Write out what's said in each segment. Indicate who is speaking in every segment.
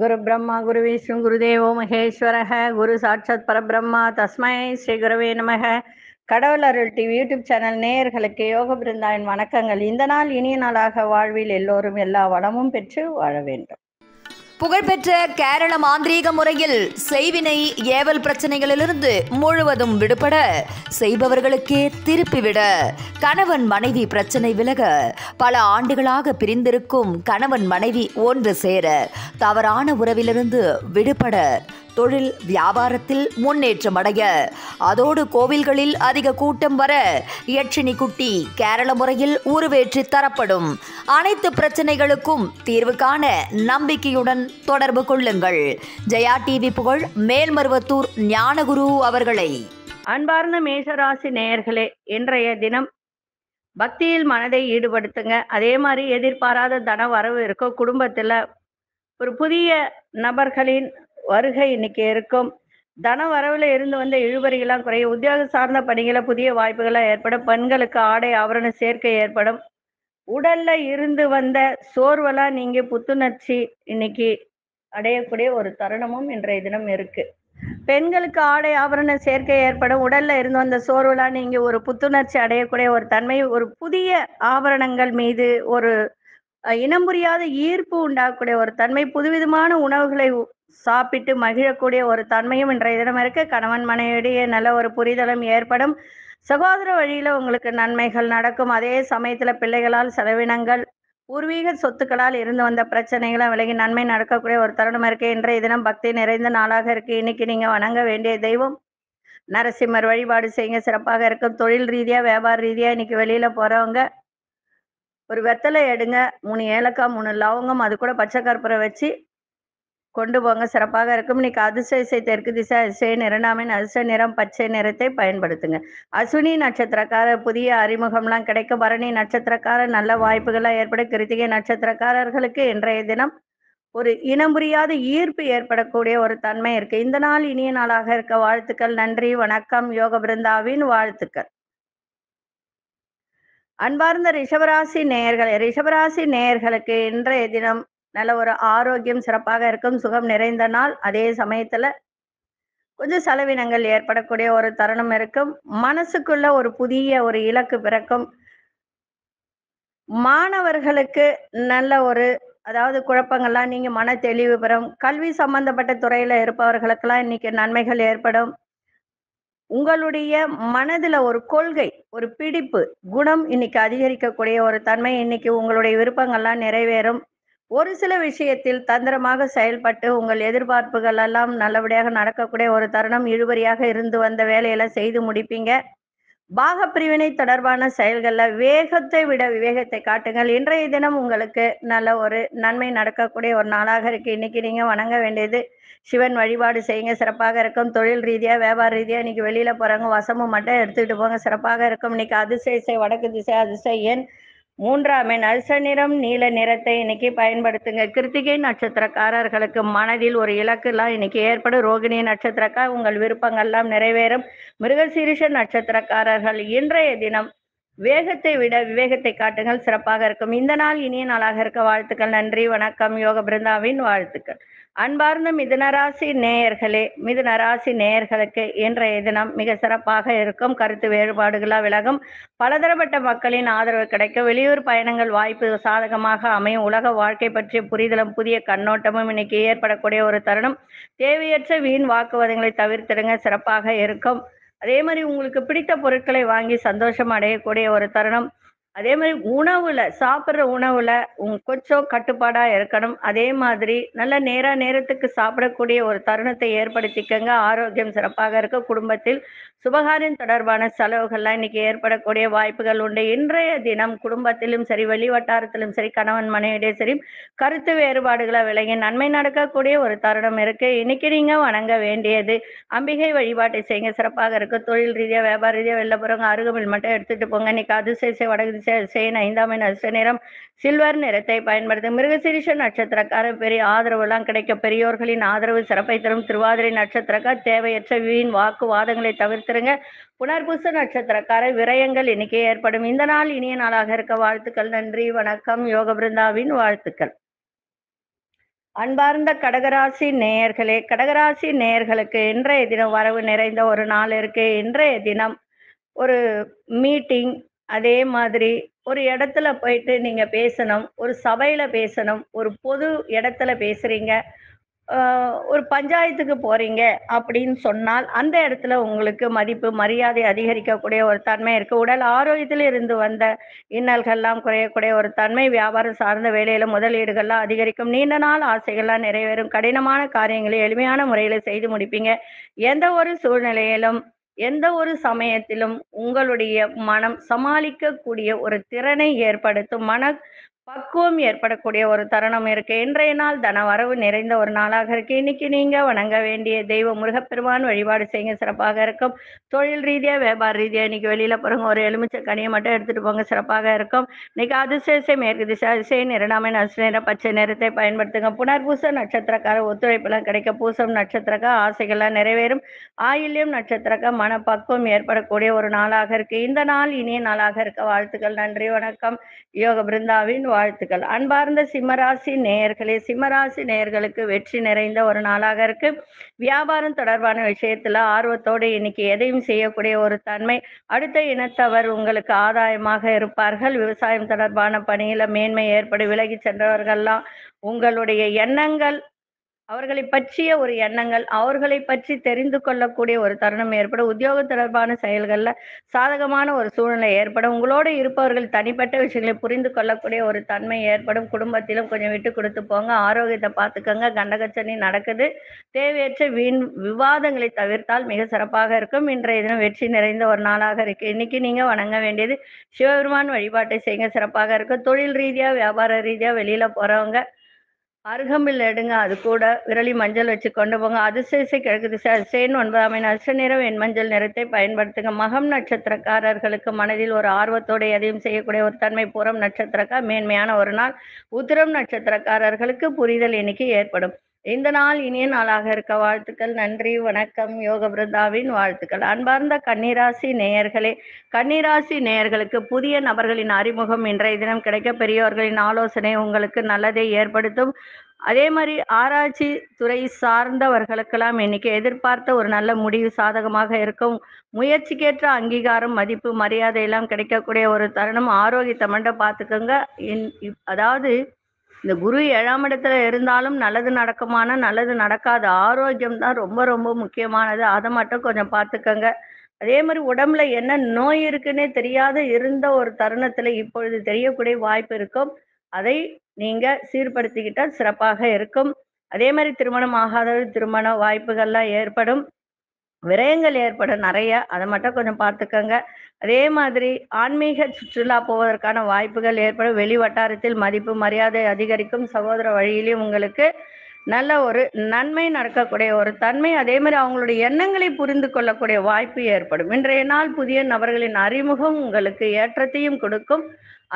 Speaker 1: குரு பிரம்மா குரு விஷ்ணு தேவோ மகேஸ்வரக குரு சாட்சாத் பரபிரம்மா தஸ்மை ஸ்ரீ குருவே நமக கடவுள் அருள் டிவி யூடியூப் சேனல் நேயர்களுக்கு யோக பிருந்தாவின் வணக்கங்கள் இந்த நாள் இனிய நாளாக வாழ்வில் எல்லோரும் எல்லா வளமும் பெற்று வாழ வேண்டும்
Speaker 2: புகழ்பெற்ற கேரள மாந்திரீக முறையில் செய்வினை ஏவல் பிரச்சனைகளிலிருந்து முழுவதும் விடுபட செய்பவர்களுக்கே திருப்பிவிட கணவன் மனைவி பிரச்சனை விலக பல ஆண்டுகளாக பிரிந்திருக்கும் கணவன் மனைவி ஒன்று சேர தவறான உறவிலிருந்து விடுபட தொழில் வியாபாரத்தில் முன்னேற்றம் அடைய அதோடு கோவில்களில் அதிக கூட்டம் வர யட்சினி குட்டி கேரள முறையில் உருவேற்றி தரப்படும் அனைத்து பிரச்சனைகளுக்கும் தீர்வு காண நம்பிக்கையுடன் தொடர்பு கொள்ளுங்கள் ஜெயா டிவி புகழ் மேல்மருவத்தூர் ஞானகுரு அவர்களை
Speaker 1: அன்பார்ந்த மேஷராசி நேயர்களே இன்றைய தினம் பக்தியில் மனதை ஈடுபடுத்துங்க அதே மாதிரி எதிர்பாராத தன வரவு இருக்கும் குடும்பத்தில் ஒரு புதிய நபர்களின் வருகை இன்னைக்கு இருக்கும் தன வரவுல இருந்து வந்த இழுபறிகளாம் குறைய உத்தியோக சார்ந்த பணிகளை புதிய வாய்ப்புகளாக ஏற்படும் பெண்களுக்கு ஆடை ஆவரண சேர்க்கை ஏற்படும் உடல்ல இருந்து வந்த சோர்வெல்லாம் நீங்க புத்துணர்ச்சி இன்னைக்கு அடையக்கூடிய ஒரு தருணமும் இன்றைய தினம் இருக்கு பெண்களுக்கு ஆடை ஆபரண சேர்க்கை ஏற்படும் உடல்ல இருந்து வந்த சோர்வெல்லாம் நீங்க ஒரு புத்துணர்ச்சி அடையக்கூடிய ஒரு தன்மை ஒரு புதிய ஆபரணங்கள் மீது ஒரு இனம் புரியாத ஈர்ப்பு உண்டாகக்கூடிய ஒரு தன்மை புதுவிதமான உணவுகளை சாப்பிட்டு மகிழக்கூடிய ஒரு தன்மையும் இன்றைய தினம் இருக்கு கணவன் மனைவியிடையே நல்ல ஒரு புரிதலும் ஏற்படும் சகோதர வழியில உங்களுக்கு நன்மைகள் நடக்கும் அதே சமயத்துல பிள்ளைகளால் செலவினங்கள் பூர்வீக சொத்துக்களால் இருந்து வந்த பிரச்சனைகளை விலகி நன்மை நடக்கக்கூடிய ஒரு தருணம் இருக்கு இன்றைய தினம் பக்தி நிறைந்த நாளாக இருக்கு இன்னைக்கு நீங்க வணங்க வேண்டிய தெய்வம் நரசிம்மர் வழிபாடு செய்யுங்க சிறப்பாக இருக்கும் தொழில் ரீதியா வியாபார ரீதியா இன்னைக்கு வெளியில போறவங்க ஒரு வெத்தலை எடுங்க மூணு ஏலக்காய் மூணு லவங்கம் அது கூட பச்சை கற்பூரை வச்சு கொண்டு போங்க சிறப்பாக இருக்கும் இன்னைக்கு அதிசயசை தெற்கு திசை அதிசய நிறநாமின் அதிசய நிறம் பச்சை நிறத்தை பயன்படுத்துங்க அஸ்வினி நட்சத்திரக்கார புதிய அறிமுகம்லாம் கிடைக்கும் பரணி நட்சத்திரக்கார நல்ல வாய்ப்புகள்லாம் ஏற்பட கிருத்திகை நட்சத்திரக்காரர்களுக்கு இன்றைய தினம் ஒரு இனம் புரியாத ஈர்ப்பு ஏற்படக்கூடிய ஒரு தன்மை இருக்கு இந்த நாள் இனிய நாளாக இருக்க வாழ்த்துக்கள் நன்றி வணக்கம் யோக பிருந்தாவின் வாழ்த்துக்கள் அன்பார்ந்த ரிஷபராசி நேயர்கள் ரிஷபராசி நேயர்களுக்கு இன்றைய தினம் நல்ல ஒரு ஆரோக்கியம் சிறப்பாக இருக்கும் சுகம் நிறைந்த நாள் அதே சமயத்துல கொஞ்சம் செலவினங்கள் ஏற்படக்கூடிய ஒரு தருணம் இருக்கும் மனசுக்குள்ள ஒரு புதிய ஒரு இலக்கு பிறக்கும் மாணவர்களுக்கு நல்ல ஒரு அதாவது குழப்பங்கள்லாம் நீங்க மன தெளிவு பெறும் கல்வி சம்பந்தப்பட்ட துறையில இருப்பவர்களுக்கெல்லாம் இன்னைக்கு நன்மைகள் ஏற்படும் உங்களுடைய மனதுல ஒரு கொள்கை ஒரு பிடிப்பு குணம் இன்னைக்கு அதிகரிக்கக்கூடிய ஒரு தன்மை இன்னைக்கு உங்களுடைய விருப்பங்கள்லாம் நிறைவேறும் ஒரு சில விஷயத்தில் தந்திரமாக செயல்பட்டு உங்கள் எதிர்பார்ப்புகள் எல்லாம் நல்லபடியாக நடக்கக்கூடிய ஒரு தருணம் இழுபறியாக இருந்து வந்த வேலையில செய்து முடிப்பீங்க பாக பிரிவினை தொடர்பான செயல்களில் வேகத்தை விட விவேகத்தை காட்டுங்கள் இன்றைய தினம் உங்களுக்கு நல்ல ஒரு நன்மை நடக்கக்கூடிய ஒரு நாளாக இருக்கு இன்னைக்கு நீங்க வணங்க வேண்டியது சிவன் வழிபாடு செய்யுங்க சிறப்பாக இருக்கும் தொழில் ரீதியா வியாபார ரீதியா இன்னைக்கு வெளியில போறாங்க வசமும் மட்டும் எடுத்துக்கிட்டு போங்க சிறப்பாக இருக்கும் இன்னைக்கு அதிசய வடக்கு திசை அதிசயன் எண் மூன்றாம் எண் நிறம் நீல நிறத்தை இன்னைக்கு பயன்படுத்துங்க கிருத்திகை நட்சத்திரக்காரர்களுக்கு மனதில் ஒரு இலக்குலாம் இன்னைக்கு ஏற்படும் ரோகிணி நட்சத்திரக்கா உங்கள் விருப்பங்கள்லாம் நிறைவேறும் மிருகசீரிஷ நட்சத்திரக்காரர்கள் இன்றைய தினம் வேகத்தை விட விவேகத்தை காட்டுங்கள் சிறப்பாக இருக்கும் இந்த நாள் இனிய நாளாக இருக்க வாழ்த்துக்கள் நன்றி வணக்கம் யோக பிருந்தாவின் வாழ்த்துக்கள் அன்பார்ந்த மிதுனராசி நேயர்களே மிதனராசி நேயர்களுக்கு இன்றைய தினம் மிக சிறப்பாக இருக்கும் கருத்து வேறுபாடுகளாக விலகும் பலதரப்பட்ட மக்களின் ஆதரவு கிடைக்கும் வெளியூர் பயணங்கள் வாய்ப்பு சாதகமாக அமையும் உலக வாழ்க்கை பற்றிய புரிதலும் புதிய கண்ணோட்டமும் இன்னைக்கு ஏற்படக்கூடிய ஒரு தருணம் தேவையற்ற வீண் வாக்குவாதங்களை தவிர்த்திடுங்க சிறப்பாக இருக்கும் அதே மாதிரி உங்களுக்கு பிடித்த பொருட்களை வாங்கி சந்தோஷம் அடையக்கூடிய ஒரு தருணம் அதே மாதிரி உணவுல சாப்பிட்ற உணவுல கொஞ்சம் கட்டுப்பாடா இருக்கணும் அதே மாதிரி நல்ல நேரா நேரத்துக்கு சாப்பிடக்கூடிய ஒரு தருணத்தை ஏற்படுத்திக்கங்க ஆரோக்கியம் சிறப்பாக இருக்க குடும்பத்தில் சுபகாரியம் தொடர்பான செலவுகள்லாம் இன்னைக்கு ஏற்படக்கூடிய வாய்ப்புகள் உண்டு இன்றைய தினம் குடும்பத்திலும் சரி வெளி வட்டாரத்திலும் சரி கணவன் மனைவிடையும் சரி கருத்து வேறுபாடுகளை விலகி நன்மை நடக்கக்கூடிய ஒரு தருணம் இருக்கு இன்னைக்கு நீங்க வணங்க வேண்டியது அம்பிகை வழிபாட்டை செய்யுங்க சிறப்பாக இருக்கு தொழில் ரீதியா வியாபார ரீதியா வெளில போறவங்க அருகமில் மட்டும் எடுத்துட்டு போங்க இன்னைக்கு அதிசய வடகு செயன் ஐந்தாம் நட்ச நேரம் சில்வர் நிறத்தை பயன்படுத்தும் மிருகசிரிஷ நட்சத்திரக்கார பெரிய ஆதரவு எல்லாம் கிடைக்க பெரியோர்களின் ஆதரவு சிறப்பை தரும் திருவாதிரை நட்சத்திரக்கார் தேவையற்ற வீண் வாக்குவாதங்களை தவிர்த்திருங்க புனர்புச நட்சத்திரக்கார விரயங்கள் இன்னைக்கு ஏற்படும் இந்த நாள் இனிய நாளாக இருக்க வாழ்த்துக்கள் நன்றி வணக்கம் யோக பிருந்தாவின் வாழ்த்துக்கள் அன்பார்ந்த கடகராசி நேயர்களே கடகராசி நேயர்களுக்கு இன்றைய தினம் வரவு நிறைந்த ஒரு நாள் இருக்கு இன்றைய தினம் ஒரு மீட்டிங் அதே மாதிரி ஒரு இடத்துல போயிட்டு நீங்கள் பேசணும் ஒரு சபையில் பேசணும் ஒரு பொது இடத்துல பேசுகிறீங்க ஒரு பஞ்சாயத்துக்கு போகிறீங்க அப்படின்னு சொன்னால் அந்த இடத்துல உங்களுக்கு மதிப்பு மரியாதை அதிகரிக்கக்கூடிய ஒரு தன்மை இருக்குது உடல் ஆரோக்கியத்தில் இருந்து வந்த இன்னல்கள்லாம் குறையக்கூடிய ஒரு தன்மை வியாபாரம் சார்ந்த வேலையில் முதலீடுகள்லாம் அதிகரிக்கும் நீண்ட நாள் ஆசைகள்லாம் நிறைவேறும் கடினமான காரியங்களை எளிமையான முறையில் செய்து முடிப்பீங்க எந்த ஒரு சூழ்நிலையிலும் எந்த ஒரு சமயத்திலும் உங்களுடைய மனம் சமாளிக்கக்கூடிய ஒரு திறனை ஏற்படுத்தும் மன பக்குவம் ஏற்படக்கூடிய ஒரு தருணம் இருக்கு இன்றைய நாள் தன வரவு நிறைந்த ஒரு நாளாக இருக்கு இன்னைக்கு நீங்க வணங்க வேண்டிய தெய்வ முருகப்பெருமான் வழிபாடு செய்யுங்க சிறப்பாக இருக்கும் தொழில் ரீதியா வியாபார ரீதியா இன்னைக்கு வெளியில போறவங்க ஒரு எலுமிச்சை கனியை மட்டும் எடுத்துட்டு போங்க சிறப்பாக இருக்கும் இன்னைக்கு அதிசயசை மேற்கு திசை அதிசயம் இரண்டாமே நசுநேர பச்சை நிறத்தை பயன்படுத்துங்க புனர்பூச நட்சத்திரக்கார ஒத்துழைப்பெல்லாம் கிடைக்க பூசம் நட்சத்திரக்கா ஆசைகள்லாம் நிறைவேறும் ஆயில்யம் நட்சத்திரக்க மனப்பக்குவம் ஏற்படக்கூடிய ஒரு நாளாக இருக்கு இந்த நாள் இனிய நாளாக இருக்க வாழ்த்துக்கள் நன்றி வணக்கம் யோக பிருந்தாவின் வாழ்த்துக்கள் அன்பார்ந்த சிம்மராசி நேயர்களே சிம்மராசி நேயர்களுக்கு வெற்றி நிறைந்த ஒரு நாளாக இருக்கு வியாபாரம் தொடர்பான விஷயத்துல ஆர்வத்தோடு இன்னைக்கு எதையும் செய்யக்கூடிய ஒரு தன்மை அடுத்த இனத்தவர் உங்களுக்கு ஆதாயமாக இருப்பார்கள் விவசாயம் தொடர்பான பணியில மேன்மை ஏற்படும் விலகி சென்றவர்கள்லாம் உங்களுடைய எண்ணங்கள் அவர்களை பற்றிய ஒரு எண்ணங்கள் அவர்களை பற்றி தெரிந்து கொள்ளக்கூடிய ஒரு தருணம் ஏற்பட உத்தியோக தொடர்பான செயல்களில் சாதகமான ஒரு சூழ்நிலை ஏற்படும் உங்களோடு இருப்பவர்கள் தனிப்பட்ட விஷயங்களை புரிந்து கொள்ளக்கூடிய ஒரு தன்மை ஏற்படும் குடும்பத்திலும் கொஞ்சம் விட்டு கொடுத்து போங்க ஆரோக்கியத்தை பார்த்துக்கோங்க கண்டகச்சனி நடக்குது தேவையற்ற வீண் விவாதங்களை தவிர்த்தால் மிக சிறப்பாக இருக்கும் இன்றைய தினம் வெற்றி நிறைந்த ஒரு நாளாக இருக்கு இன்னைக்கு நீங்க வணங்க வேண்டியது சிவபெருமான் வழிபாட்டை செய்யுங்க சிறப்பாக இருக்கும் தொழில் ரீதியா வியாபார ரீதியா வெளியில போறவங்க அருகம்பில் எடுங்க அது கூட விரலி மஞ்சள் வச்சு கொண்டு போங்க அதிசயசை கிழக்கு திசை அதிசயன் ஒன்பதாம் அஷ்ட நிறம் என் மஞ்சள் நிறத்தை பயன்படுத்துங்க மகம் நட்சத்திரக்காரர்களுக்கு மனதில் ஒரு ஆர்வத்தோடு எதையும் செய்யக்கூடிய ஒரு தன்மை புறம் நட்சத்திரக்கார் மேன்மையான ஒரு நாள் உத்திரம் நட்சத்திரக்காரர்களுக்கு புரிதல் எண்ணிக்கை ஏற்படும் இந்த நாள் இனிய நாளாக இருக்க வாழ்த்துக்கள் நன்றி வணக்கம் யோக பிரதாவின் வாழ்த்துக்கள் அன்பார்ந்த கன்னிராசி நேயர்களே கன்னிராசி நேயர்களுக்கு புதிய நபர்களின் அறிமுகம் இன்றைய தினம் கிடைக்க பெரியோர்களின் ஆலோசனை உங்களுக்கு நல்லதை ஏற்படுத்தும் அதே மாதிரி ஆராய்ச்சி துறை சார்ந்தவர்களுக்கெல்லாம் இன்னைக்கு எதிர்பார்த்த ஒரு நல்ல முடிவு சாதகமாக இருக்கும் முயற்சிக்கேற்ற அங்கீகாரம் மதிப்பு மரியாதை எல்லாம் கிடைக்கக்கூடிய ஒரு தருணம் ஆரோக்கியத்தை மட்டும் பார்த்துக்கோங்க அதாவது இந்த குரு ஏழாம் இடத்துல இருந்தாலும் நல்லது நடக்குமான நல்லது நடக்காது ஆரோக்கியம் தான் ரொம்ப ரொம்ப முக்கியமானது அதை மட்டும் கொஞ்சம் பார்த்துக்கங்க அதே மாதிரி உடம்புல என்ன நோய் இருக்குன்னே தெரியாத இருந்த ஒரு தருணத்துல இப்பொழுது தெரியக்கூடிய வாய்ப்பு இருக்கும் அதை நீங்க சீர்படுத்திக்கிட்டால் சிறப்பாக இருக்கும் அதே மாதிரி திருமணம் ஆகாத திருமண வாய்ப்புகள்லாம் ஏற்படும் விரயங்கள் ஏற்படும் நிறைய அதை மட்டும் கொஞ்சம் பார்த்துக்கோங்க அதே மாதிரி ஆன்மீக சுற்றுலா போவதற்கான வாய்ப்புகள் ஏற்படும் வெளி வட்டாரத்தில் மதிப்பு மரியாதை அதிகரிக்கும் சகோதர வழியிலையும் உங்களுக்கு நல்ல ஒரு நன்மை நடக்கக்கூடிய ஒரு தன்மை அதே மாதிரி அவங்களுடைய எண்ணங்களை புரிந்து கொள்ளக்கூடிய வாய்ப்பு ஏற்படும் இன்றைய நாள் புதிய நபர்களின் அறிமுகம் உங்களுக்கு ஏற்றத்தையும் கொடுக்கும்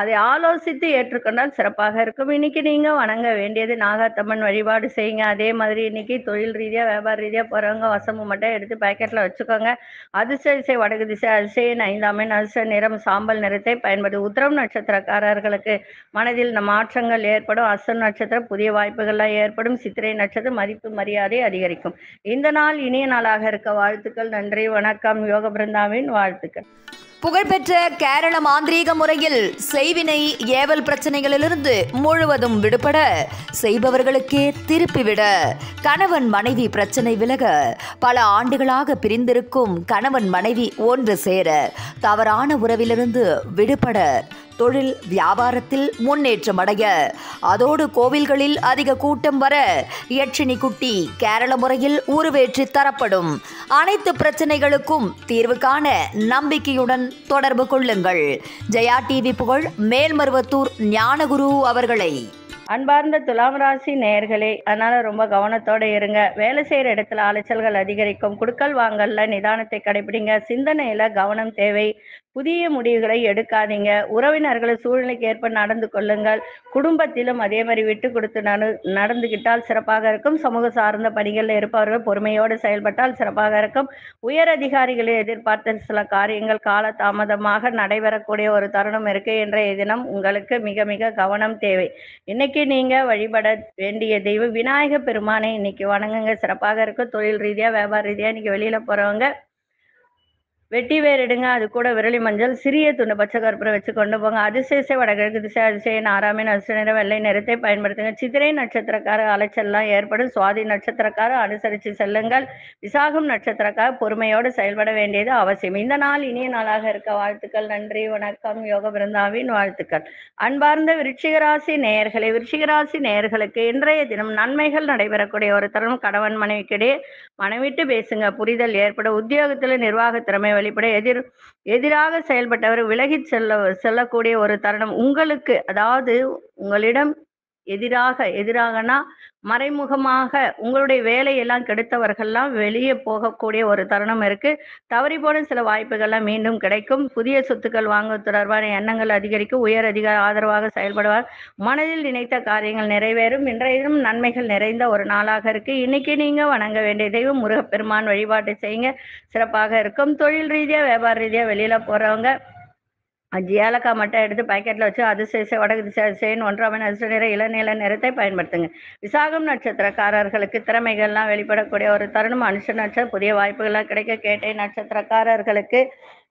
Speaker 1: அதை ஆலோசித்து ஏற்றுக்கொண்டால் சிறப்பாக இருக்கும் இன்னைக்கு நீங்க வணங்க வேண்டியது நாகாத்தம்மன் வழிபாடு செய்யுங்க அதே மாதிரி இன்னைக்கு தொழில் ரீதியா வியாபார ரீதியா போறவங்க வசம்பு மட்டும் எடுத்து பாக்கெட்ல வச்சுக்கோங்க அதிசய திசை வடக்கு திசை அதிசயன் ஐந்தாமின் அதிர்ஷ்ட நிறம் சாம்பல் நிறத்தை பயன்படுது உத்தரம் நட்சத்திரக்காரர்களுக்கு மனதில் மாற்றங்கள் ஏற்படும் அசன் நட்சத்திரம் புதிய வாய்ப்புகள்லாம் ஏற்படும் சித்திரை நட்சத்திரம் மதிப்பு மரியாதை அதிகரிக்கும் இந்த நாள் இனிய நாளாக இருக்க வாழ்த்துக்கள் நன்றி வணக்கம் யோக
Speaker 2: பிருந்தாவின் வாழ்த்துக்கள் புகழ்பெற்ற கேரள மாந்திரீக முறையில் செய்வினை ஏவல் பிரச்சனைகளிலிருந்து முழுவதும் விடுபட செய்பவர்களுக்கே திருப்பிவிட கணவன் மனைவி பிரச்சனை விலக பல ஆண்டுகளாக பிரிந்திருக்கும் கணவன் மனைவி ஒன்று சேர தவறான உறவிலிருந்து விடுபட தொழில் வியாபாரத்தில் முன்னேற்றம் அடைய அதோடு கோவில்களில் அதிக கூட்டம் வர யட்சினி குட்டி கேரள முறையில் உருவேற்றி தரப்படும் அனைத்து பிரச்சனைகளுக்கும் தீர்வு காண நம்பிக்கையுடன் தொடர்பு கொள்ளுங்கள் ஜெயா டிவி புகழ் மேல்மருவத்தூர் ஞானகுரு அவர்களை அன்பார்ந்த துலாம் ராசி நேர்களே அதனால ரொம்ப கவனத்தோட
Speaker 1: இருங்க வேலை செய்யற இடத்துல அலைச்சல்கள் அதிகரிக்கும் குடுக்கல் வாங்கல்ல நிதானத்தை கடைபிடிங்க சிந்தனையில கவனம் தேவை புதிய முடிவுகளை எடுக்காதீங்க உறவினர்களை சூழ்நிலைக்கு ஏற்ப நடந்து கொள்ளுங்கள் குடும்பத்திலும் அதே மாதிரி விட்டு கொடுத்து நடு நடந்துகிட்டால் சிறப்பாக இருக்கும் சமூக சார்ந்த பணிகளில் இருப்பவர்கள் பொறுமையோடு செயல்பட்டால் சிறப்பாக இருக்கும் உயர் அதிகாரிகளை எதிர்பார்த்த சில காரியங்கள் கால தாமதமாக நடைபெறக்கூடிய ஒரு தருணம் இருக்கு என்ற தினம் உங்களுக்கு மிக மிக கவனம் தேவை இன்னைக்கு நீங்க வழிபட வேண்டிய தெய்வம் விநாயக பெருமானை இன்னைக்கு வணங்குங்க சிறப்பாக இருக்கும் தொழில் ரீதியா வியாபார ரீதியா இன்னைக்கு வெளியில போறவங்க வெட்டி வேர் எடுங்க அது கூட விரலி மஞ்சள் சிறிய துண்டு பச்சை கற்பூரம் வச்சு கொண்டு போங்க அதிசயசை வடகிழக்கு திசை அதிசய ஆறாமின் அரிசி நிற வெள்ளை நிறத்தை பயன்படுத்துங்க சித்திரை நட்சத்திரக்கார அலைச்சல்லாம் ஏற்படும் சுவாதி நட்சத்திரக்கார அனுசரித்து செல்லுங்கள் விசாகம் நட்சத்திரக்கார பொறுமையோடு செயல்பட வேண்டியது அவசியம் இந்த நாள் இனிய நாளாக இருக்க வாழ்த்துக்கள் நன்றி வணக்கம் யோக பிருந்தாவின் வாழ்த்துக்கள் அன்பார்ந்த விருச்சிகராசி நேயர்களை விருச்சிகராசி நேயர்களுக்கு இன்றைய தினம் நன்மைகள் நடைபெறக்கூடிய ஒரு தரம் கணவன் மனைவிக்கிடையே மனைவிட்டு பேசுங்க புரிதல் ஏற்பட உத்தியோகத்தில் நிர்வாக திறமை வெளிப்பட எதிர் எதிராக செயல்பட்டவர் விலகி செல்ல செல்லக்கூடிய ஒரு தருணம் உங்களுக்கு அதாவது உங்களிடம் எதிராக எதிராகனா மறைமுகமாக உங்களுடைய வேலையெல்லாம் கெடுத்தவர்கள்லாம் வெளியே போகக்கூடிய ஒரு தருணம் இருக்கு தவறி போன சில வாய்ப்புகள்லாம் மீண்டும் கிடைக்கும் புதிய சொத்துக்கள் வாங்க தொடர்பான எண்ணங்கள் அதிகரிக்கும் உயர் அதிகார ஆதரவாக செயல்படுவார் மனதில் நினைத்த காரியங்கள் நிறைவேறும் இன்றையதும் நன்மைகள் நிறைந்த ஒரு நாளாக இருக்கு இன்னைக்கு நீங்க வணங்க வேண்டிய தெய்வம் முருகப்பெருமான் வழிபாட்டு செய்யுங்க சிறப்பாக இருக்கும் தொழில் ரீதியா வியாபார ரீதியா வெளியில போறவங்க ஏலக்காய் மட்டும் எடுத்து பாக்கெட்டில் வச்சு அது சேசை வடகு திசை சேன் ஒன்றாம் அதிர்ஷ்ட நிற இளநில நிறத்தை பயன்படுத்துங்க விசாகம் நட்சத்திரக்காரர்களுக்கு திறமைகள்லாம் வெளிப்படக்கூடிய ஒரு தருணம் அனுஷ நட்சத்திரம் புதிய வாய்ப்புகள்லாம் கிடைக்க கேட்டை நட்சத்திரக்காரர்களுக்கு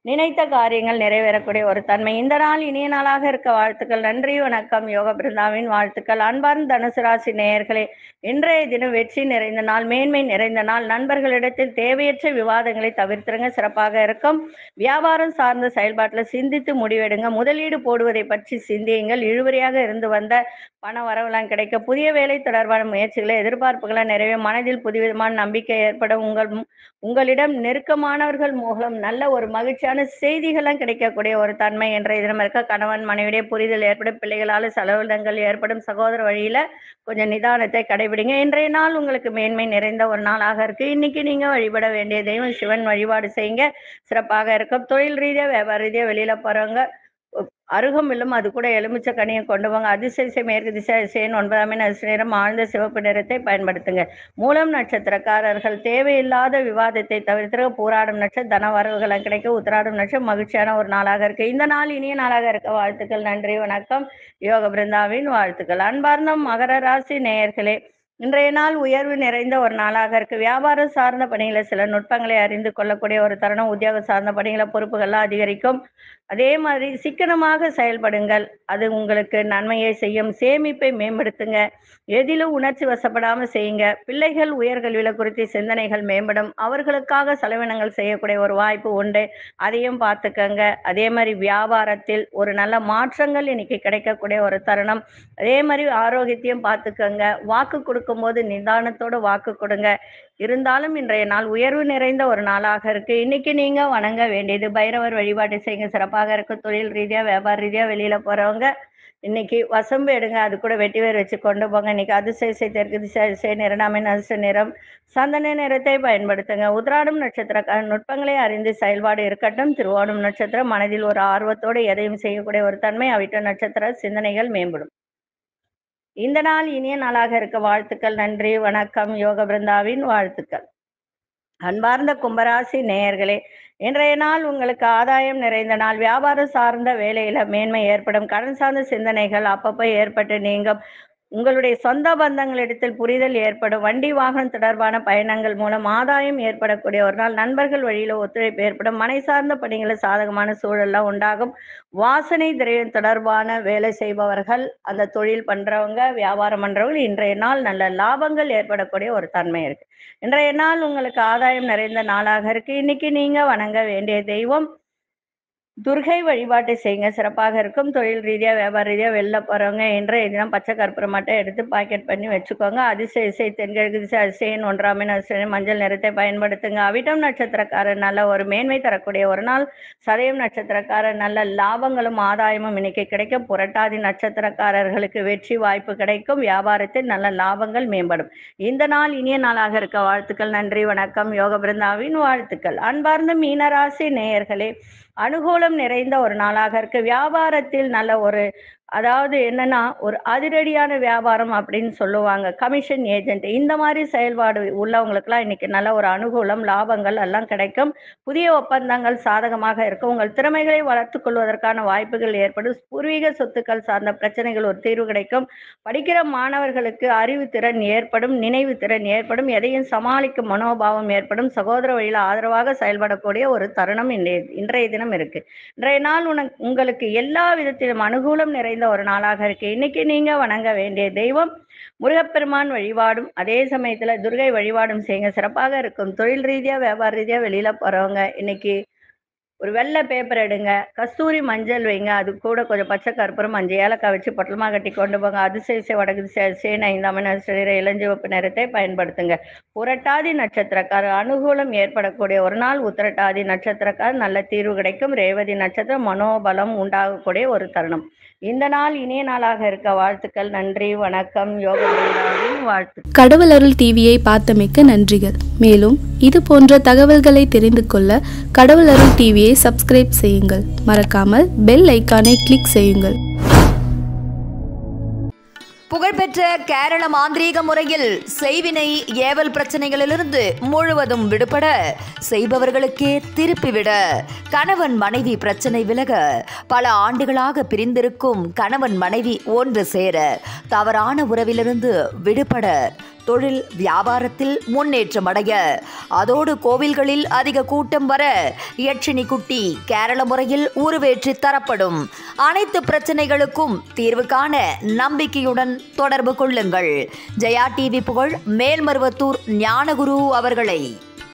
Speaker 1: நினைத்த காரியங்கள் நிறைவேறக்கூடிய ஒரு தன்மை இந்த நாள் இனிய நாளாக இருக்க வாழ்த்துக்கள் நன்றி வணக்கம் யோக பிருந்தாவின் வாழ்த்துக்கள் அன்பார்ந்த தனுசு ராசி நேயர்களே இன்றைய தினம் வெற்றி நிறைந்த நாள் மேன்மை நிறைந்த நாள் நண்பர்களிடத்தில் தேவையற்ற விவாதங்களை தவிர்த்துருங்க சிறப்பாக இருக்கும் வியாபாரம் சார்ந்த செயல்பாட்டில் சிந்தித்து முடிவெடுங்க முதலீடு போடுவதை பற்றி சிந்தியுங்கள் இழுவரியாக இருந்து வந்த பண வரவுலாம் கிடைக்க புதிய வேலை தொடர்பான முயற்சிகளை எதிர்பார்ப்புகளை நிறைவே மனதில் புதுவிதமான நம்பிக்கை ஏற்பட உங்கள் உங்களிடம் நெருக்கமானவர்கள் மூலம் நல்ல ஒரு மகிழ்ச்சியான மாதிரியான செய்திகள்லாம் கிடைக்கக்கூடிய ஒரு தன்மை என்ற இதனம் இருக்க கணவன் மனைவிடைய புரிதல் ஏற்படும் பிள்ளைகளால் செலவிடங்கள் ஏற்படும் சகோதர வழியில கொஞ்சம் நிதானத்தை கடைபிடிங்க இன்றைய நாள் உங்களுக்கு மேன்மை நிறைந்த ஒரு நாளாக இருக்கு இன்னைக்கு நீங்க வழிபட வேண்டிய தெய்வம் சிவன் வழிபாடு செய்யுங்க சிறப்பாக இருக்கும் தொழில் ரீதியாக வியாபார ரீதியாக வெளியில போறவங்க அருகம் இல்லும் அது கூட எலுமிச்சை கனியை கொண்டு வாங்க அதிசயசை மேற்கு திசை அதிசயன் ஒன்பதாம் அதிசய நேரம் ஆழ்ந்த சிவப்பு நிறத்தை பயன்படுத்துங்க மூலம் நட்சத்திரக்காரர்கள் தேவையில்லாத விவாதத்தை தவிர்த்து போராடும் நட்சத்திர தன வரவுகளை கிடைக்க உத்திராடும் நட்சத்திரம் மகிழ்ச்சியான ஒரு நாளாக இருக்கு இந்த நாள் இனிய நாளாக இருக்க வாழ்த்துக்கள் நன்றி வணக்கம் யோக பிருந்தாவின் வாழ்த்துக்கள் அன்பார்ந்தம் மகர ராசி நேயர்களே இன்றைய நாள் உயர்வு நிறைந்த ஒரு நாளாக இருக்கு வியாபாரம் சார்ந்த பணிகளை சில நுட்பங்களை அறிந்து கொள்ளக்கூடிய ஒரு தருணம் உத்தியோகம் சார்ந்த பணிகளை பொறுப்புகள்லாம் அதிகரிக்கும் அதே மாதிரி சிக்கனமாக செயல்படுங்கள் அது உங்களுக்கு நன்மையை செய்யும் சேமிப்பை மேம்படுத்துங்க எதிலும் உணர்ச்சி வசப்படாமல் செய்யுங்க பிள்ளைகள் உயர்கல்வியில குறித்து சிந்தனைகள் மேம்படும் அவர்களுக்காக செலவினங்கள் செய்யக்கூடிய ஒரு வாய்ப்பு உண்டு அதையும் பார்த்துக்கங்க அதே மாதிரி வியாபாரத்தில் ஒரு நல்ல மாற்றங்கள் இன்னைக்கு கிடைக்கக்கூடிய ஒரு தருணம் அதே மாதிரி ஆரோக்கியத்தையும் பார்த்துக்கங்க வாக்கு கொடுக்க போது நிதானத்தோட வாக்கு கொடுங்க இருந்தாலும் இன்றைய நாள் உயர்வு நிறைந்த ஒரு நாளாக இருக்கு இன்னைக்கு நீங்க வணங்க வேண்டியது பைரவர் வழிபாடு செய்யுங்க சிறப்பாக இருக்கும் தொழில் ரீதியா வியாபார ரீதியா வெளியில போறவங்க இன்னைக்கு வசம்பு எடுங்க அது கூட வெட்டி வேர் வச்சு கொண்டு போங்க இன்னைக்கு அதிசயசை தெற்கு திசை நிறம் நிறனாமின் அதிசய நிறம் சந்தன நிறத்தை பயன்படுத்துங்க உத்ராடம் நட்சத்திர நுட்பங்களை அறிந்து செயல்பாடு இருக்கட்டும் திருவோணம் நட்சத்திரம் மனதில் ஒரு ஆர்வத்தோடு எதையும் செய்யக்கூடிய ஒரு தன்மை அவிட்ட நட்சத்திர சிந்தனைகள் மேம்படும் இந்த நாள் இனிய நாளாக இருக்க வாழ்த்துக்கள் நன்றி வணக்கம் யோக பிருந்தாவின் வாழ்த்துக்கள் அன்பார்ந்த கும்பராசி நேயர்களே இன்றைய நாள் உங்களுக்கு ஆதாயம் நிறைந்த நாள் வியாபாரம் சார்ந்த வேலையில மேன்மை ஏற்படும் கடன் சார்ந்த சிந்தனைகள் அப்பப்போ ஏற்பட்டு நீங்கும் உங்களுடைய சொந்த பந்தங்களிடத்தில் புரிதல் ஏற்படும் வண்டி வாகனம் தொடர்பான பயணங்கள் மூலம் ஆதாயம் ஏற்படக்கூடிய ஒரு நாள் நண்பர்கள் வழியில ஒத்துழைப்பு ஏற்படும் மனை சார்ந்த பணிகளை சாதகமான சூழல்லாம் உண்டாகும் வாசனை திரையம் தொடர்பான வேலை செய்பவர்கள் அந்த தொழில் பண்றவங்க வியாபாரம் பண்றவங்க இன்றைய நாள் நல்ல லாபங்கள் ஏற்படக்கூடிய ஒரு தன்மை இருக்கு இன்றைய நாள் உங்களுக்கு ஆதாயம் நிறைந்த நாளாக இருக்கு இன்னைக்கு நீங்க வணங்க வேண்டிய தெய்வம் துர்கை வழிபாட்டை செய்யுங்க சிறப்பாக இருக்கும் தொழில் ரீதியாக வியாபார ரீதியாக வெளில போகிறவங்க என்ற இதெல்லாம் பச்சை கற்பூரமாட்டை எடுத்து பாக்கெட் பண்ணி வச்சுக்கோங்க அதிசய இசை தென்கிழக்கு திசை அதிசயன் ஒன்றாமின் அதிசயம் மஞ்சள் நிறத்தை பயன்படுத்துங்க அவிட்டம் நட்சத்திரக்காரர் நல்ல ஒரு மேன்மை தரக்கூடிய ஒரு நாள் சதயம் நட்சத்திரக்காரர் நல்ல லாபங்களும் ஆதாயமும் இன்னைக்கு கிடைக்கும் புரட்டாதி நட்சத்திரக்காரர்களுக்கு வெற்றி வாய்ப்பு கிடைக்கும் வியாபாரத்தில் நல்ல லாபங்கள் மேம்படும் இந்த நாள் இனிய நாளாக இருக்க வாழ்த்துக்கள் நன்றி வணக்கம் யோக பிருந்தாவின் வாழ்த்துக்கள் அன்பார்ந்த மீனராசி நேயர்களே அனுகூலம் நிறைந்த ஒரு நாளாக இருக்கு வியாபாரத்தில் நல்ல ஒரு அதாவது என்னன்னா ஒரு அதிரடியான வியாபாரம் அப்படின்னு சொல்லுவாங்க கமிஷன் ஏஜென்ட் இந்த மாதிரி செயல்பாடு உள்ளவங்களுக்குலாம் இன்னைக்கு நல்ல ஒரு அனுகூலம் லாபங்கள் எல்லாம் கிடைக்கும் புதிய ஒப்பந்தங்கள் சாதகமாக இருக்கும் உங்கள் திறமைகளை வளர்த்து கொள்வதற்கான வாய்ப்புகள் ஏற்படும் பூர்வீக சொத்துக்கள் சார்ந்த பிரச்சனைகள் ஒரு தீர்வு கிடைக்கும் படிக்கிற மாணவர்களுக்கு அறிவு திறன் ஏற்படும் நினைவு திறன் ஏற்படும் எதையும் சமாளிக்கும் மனோபாவம் ஏற்படும் சகோதர வழியில் ஆதரவாக செயல்படக்கூடிய ஒரு தருணம் இன்றைய இன்றைய தினம் இருக்கு இன்றைய நாள் உனக்கு உங்களுக்கு எல்லா விதத்திலும் அனுகூலம் நிறை நிறைந்த ஒரு நாளாக இருக்கு இன்னைக்கு நீங்க வணங்க வேண்டிய தெய்வம் முருகப்பெருமான் வழிபாடும் அதே சமயத்துல துர்கை வழிபாடும் செய்யுங்க சிறப்பாக இருக்கும் தொழில் ரீதியா வியாபார ரீதியா வெளியில போறவங்க இன்னைக்கு ஒரு வெள்ளை பேப்பர் எடுங்க கஸ்தூரி மஞ்சள் வைங்க அது கூட கொஞ்சம் பச்சை கருப்பரும் மஞ்சள் ஏலக்காய் வச்சு பொட்டலமா கட்டி கொண்டு போங்க அதிசய வடக்கு சேனை இந்த சிற இளஞ்சிவப்பு நேரத்தை பயன்படுத்துங்க புரட்டாதி நட்சத்திரக்கார் அனுகூலம் ஏற்படக்கூடிய ஒரு நாள் உத்திரட்டாதி நட்சத்திரக்கார் நல்ல தீர்வு கிடைக்கும் ரேவதி நட்சத்திரம் மனோபலம் உண்டாகக்கூடிய ஒரு தருணம் இந்த நாள் இனிய நாளாக இருக்க வாழ்த்துக்கள் நன்றி வணக்கம் யோக வாழ்த்து கடவுள் அருள் டிவியை பார்த்தமைக்க நன்றிகள் மேலும் இது போன்ற தகவல்களை தெரிந்து கொள்ள கடவுள் அருள் டிவியை சப்ஸ்கிரைப் செய்யுங்கள் மறக்காமல் பெல் ஐக்கானை கிளிக் செய்யுங்கள்
Speaker 2: புகழ்பெற்ற கேரள மாந்திரீக முறையில் செய்வினை ஏவல் பிரச்சனைகளிலிருந்து முழுவதும் விடுபட செய்பவர்களுக்கே திருப்பிவிட கணவன் மனைவி பிரச்சனை விலக பல ஆண்டுகளாக பிரிந்திருக்கும் கணவன் மனைவி ஒன்று சேர தவறான உறவிலிருந்து விடுபட தொழில் வியாபாரத்தில் முன்னேற்றம் அடைய அதோடு கோவில்களில் அதிக கூட்டம் வர யட்சினி குட்டி கேரள முறையில் உருவேற்றி தரப்படும் அனைத்து பிரச்சனைகளுக்கும் தீர்வு காண நம்பிக்கையுடன் தொடர்பு கொள்ளுங்கள் ஜெயா டிவி புகழ் மேல்மருவத்தூர் ஞானகுரு அவர்களை